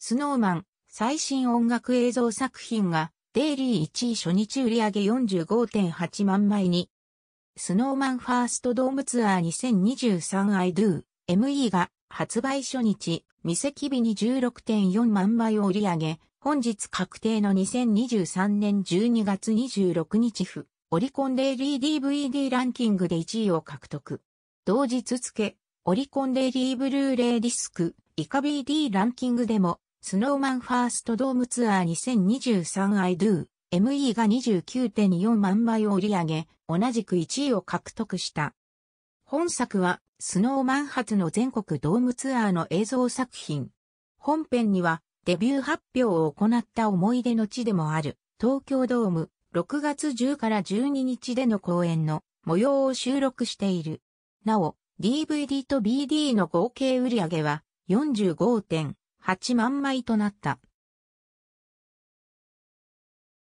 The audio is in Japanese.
スノーマン、最新音楽映像作品が、デイリー1位初日売上げ45.8万枚に、スノーマンファーストドームツアー 2023I Do ME が発売初日、未席日に16.4万枚を売り上げ、本日確定の2023年12月26日付、オリコンデイリー DVD ランキングで1位を獲得。同日付、オリコンデイリーブルーレイディスク、イカ BD ランキングでもスノーマンファーストドームツアー 2023I Do ME が29.4万枚を売り上げ、同じく1位を獲得した。本作は、スノーマン初の全国ドームツアーの映像作品。本編には、デビュー発表を行った思い出の地でもある、東京ドーム、6月10から12日での公演の模様を収録している。なお、DVD と BD の合計売り上げは45.1 8万枚となった。